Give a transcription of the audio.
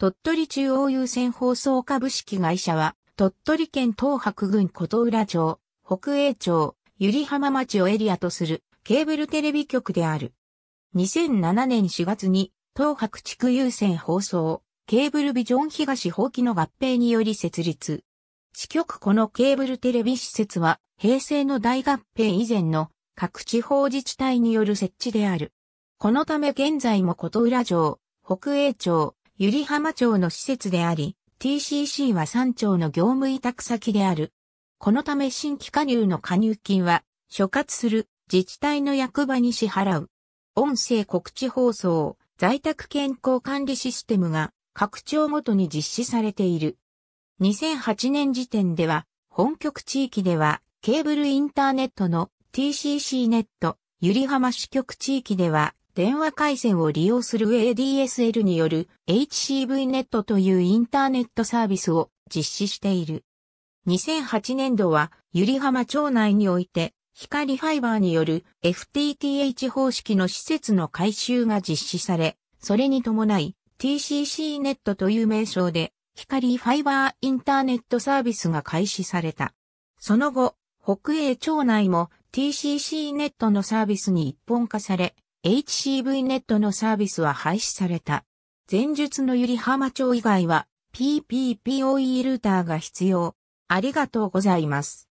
鳥取中央優先放送株式会社は、鳥取県東白郡琴浦町、北栄町、百合浜町をエリアとするケーブルテレビ局である。2007年4月に東白地区優先放送、ケーブルビジョン東放棄の合併により設立。支局このケーブルテレビ施設は平成の大合併以前の各地方自治体による設置である。このため現在も琴浦城、北栄町、百合浜町の施設であり、TCC は3町の業務委託先である。このため新規加入の加入金は、所轄する自治体の役場に支払う。音声告知放送、在宅健康管理システムが各町ごとに実施されている。2008年時点では、本局地域ではケーブルインターネットの TCC ネット、ゆりはま支局地域では電話回線を利用する ADSL による HCV ネットというインターネットサービスを実施している。2008年度は、ゆり浜町内において、光ファイバーによる FTTH 方式の施設の改修が実施され、それに伴い TCC ネットという名称で光ファイバーインターネットサービスが開始された。その後、北栄町内も TCC ネットのサービスに一本化され、HCV ネットのサービスは廃止された。前述の百合浜町以外は PPPoE ルーターが必要。ありがとうございます。